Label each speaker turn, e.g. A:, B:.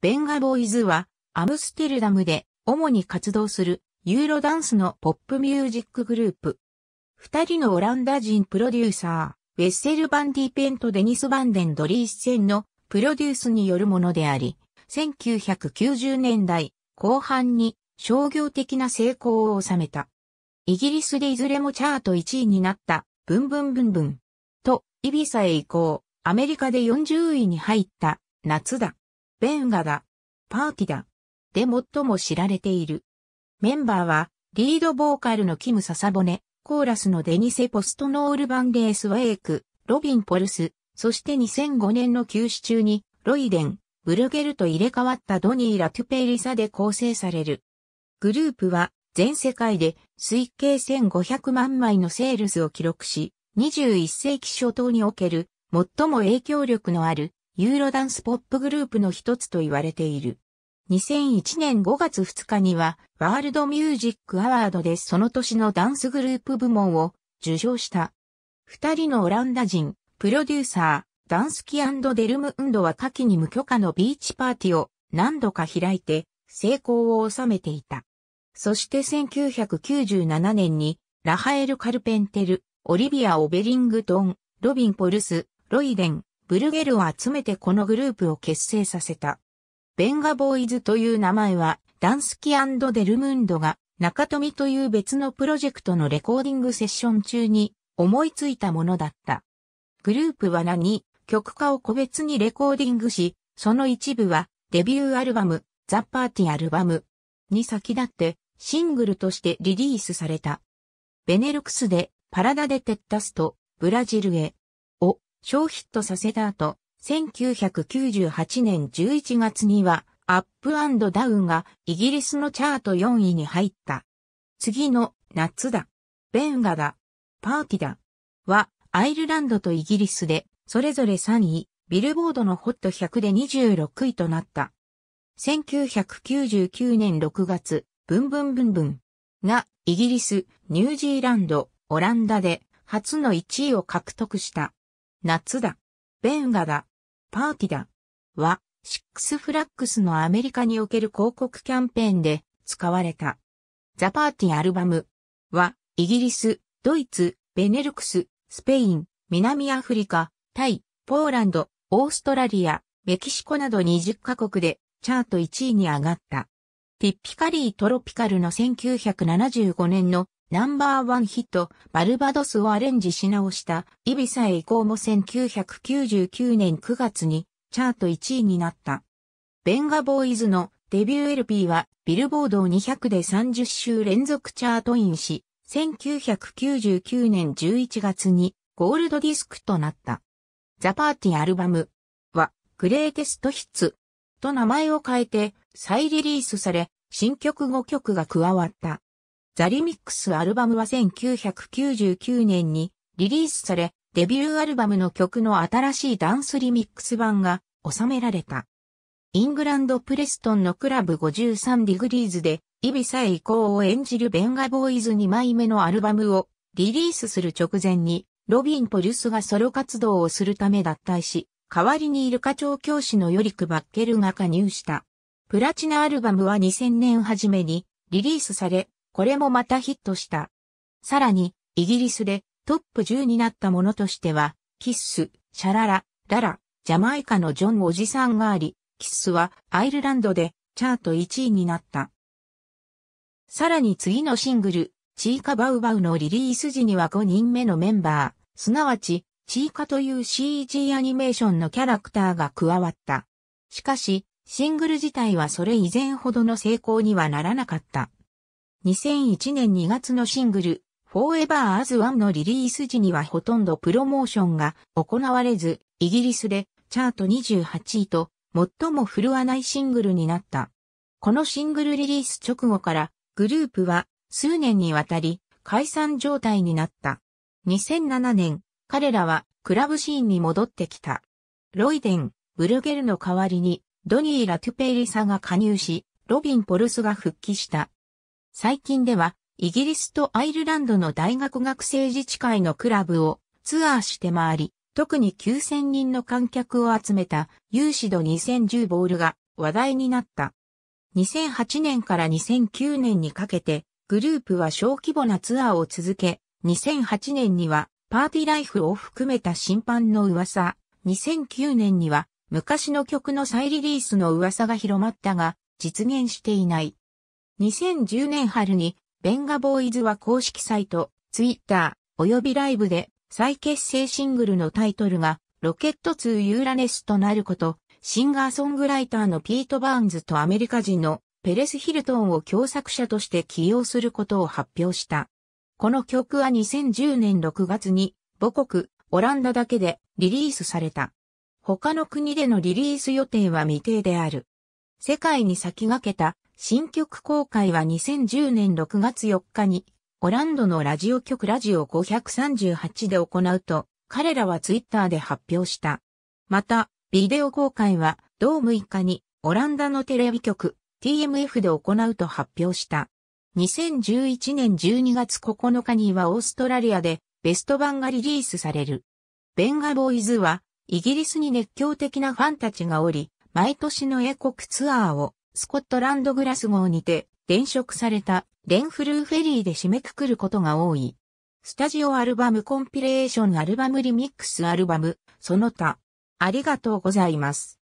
A: ベンガボーイズは、アムステルダムで主に活動するユーロダンスのポップミュージックグループ。二人のオランダ人プロデューサー、ウェッセル・バンディペンとデニス・バンデン・ドリース戦のプロデュースによるものであり、1990年代後半に商業的な成功を収めた。イギリスでいずれもチャート1位になったブンブンブンブンとイビサへ移行、アメリカで40位に入った夏だ。ベンガだ、パーティだ、で最も知られている。メンバーは、リードボーカルのキム・ササボネ、コーラスのデニセ・ポストノール・バンデース・ウェイク、ロビン・ポルス、そして2005年の休止中に、ロイデン、ブルゲルと入れ替わったドニー・ラトゥペリサで構成される。グループは、全世界で推計1500万枚のセールスを記録し、21世紀初頭における最も影響力のあるユーロダンスポップグループの一つと言われている。2001年5月2日には、ワールドミュージックアワードでその年のダンスグループ部門を受賞した。二人のオランダ人、プロデューサー、ダンスキデルムンドは夏季に無許可のビーチパーティーを何度か開いて成功を収めていた。そして1997年に、ラハエル・カルペンテル、オリビア・オベリングトン、ロビン・ポルス、ロイデン、ブルゲルを集めてこのグループを結成させた。ベンガボーイズという名前は、ダンスキデルムンドが、中富という別のプロジェクトのレコーディングセッション中に思いついたものだった。グループは何曲化を個別にレコーディングし、その一部はデビューアルバム、ザ・パーティアルバムに先立ってシングルとしてリリースされた。ベネルクスでパラダでテッタスとブラジルへ小ヒットさせた後、1998年11月には、アップダウンがイギリスのチャート4位に入った。次の夏だ、ベンガだ、パーティだはアイルランドとイギリスでそれぞれ3位、ビルボードのホット100で26位となった。1999年6月、ブンブンブンブンがイギリス、ニュージーランド、オランダで初の1位を獲得した。夏だ。ベンガだ。パーティだ。は、シックスフラックスのアメリカにおける広告キャンペーンで使われた。ザ・パーティアルバムは、イギリス、ドイツ、ベネルクス、スペイン、南アフリカ、タイ、ポーランド、オーストラリア、メキシコなど20カ国でチャート1位に上がった。ティッピカリー・トロピカルの1975年のナンバーワンヒット、バルバドスをアレンジし直した、イビサへ以降も1999年9月に、チャート1位になった。ベンガボーイズのデビュー LP は、ビルボード200で30週連続チャートインし、1999年11月に、ゴールドディスクとなった。ザ・パーティーアルバムは、グレーテストヒッツと名前を変えて再リリースされ、新曲5曲が加わった。ザリミックスアルバムは1999年にリリースされ、デビューアルバムの曲の新しいダンスリミックス版が収められた。イングランドプレストンのクラブ53ディグリーズで、イビサイ・コーを演じるベンガボーイズ2枚目のアルバムをリリースする直前に、ロビン・ポリュスがソロ活動をするため脱退し、代わりにイルカ長教師のヨリク・バッケルが加入した。プラチナアルバムは2000年初めにリリースされ、これもまたヒットした。さらに、イギリスでトップ10になったものとしては、キッス、シャララ、ララ、ジャマイカのジョンおじさんがあり、キッスはアイルランドでチャート1位になった。さらに次のシングル、チーカバウバウのリリース時には5人目のメンバー、すなわち、チーカという CG アニメーションのキャラクターが加わった。しかし、シングル自体はそれ以前ほどの成功にはならなかった。2001年2月のシングル、Forever As One のリリース時にはほとんどプロモーションが行われず、イギリスでチャート28位と最も振るわないシングルになった。このシングルリリース直後からグループは数年にわたり解散状態になった。2007年、彼らはクラブシーンに戻ってきた。ロイデン、ブルゲルの代わりにドニー・ラトゥペイリサが加入し、ロビン・ポルスが復帰した。最近では、イギリスとアイルランドの大学学生自治会のクラブをツアーして回り、特に9000人の観客を集めた有志ド2010ボールが話題になった。2008年から2009年にかけてグループは小規模なツアーを続け、2008年にはパーティーライフを含めた審判の噂、2009年には昔の曲の再リリースの噂が広まったが実現していない。2010年春に、ベンガボーイズは公式サイト、ツイッター、及びライブで、再結成シングルのタイトルが、ロケット2ユーラネスとなること、シンガーソングライターのピート・バーンズとアメリカ人のペレス・ヒルトンを共作者として起用することを発表した。この曲は2010年6月に母国オランダだけでリリースされた。他の国でのリリース予定は未定である。世界に先駆けた新曲公開は2010年6月4日に、オランドのラジオ局ラジオ538で行うと、彼らはツイッターで発表した。また、ビデオ公開は、同6日に、オランダのテレビ局、TMF で行うと発表した。2011年12月9日にはオーストラリアでベスト版がリリースされる。ベンガボーイズはイギリスに熱狂的なファンたちがおり、毎年の英国ツアーをスコットランドグラス号にて、電飾された、レンフルーフェリーで締めくくることが多い。スタジオアルバムコンピレーションアルバムリミックスアルバム、その他。ありがとうございます。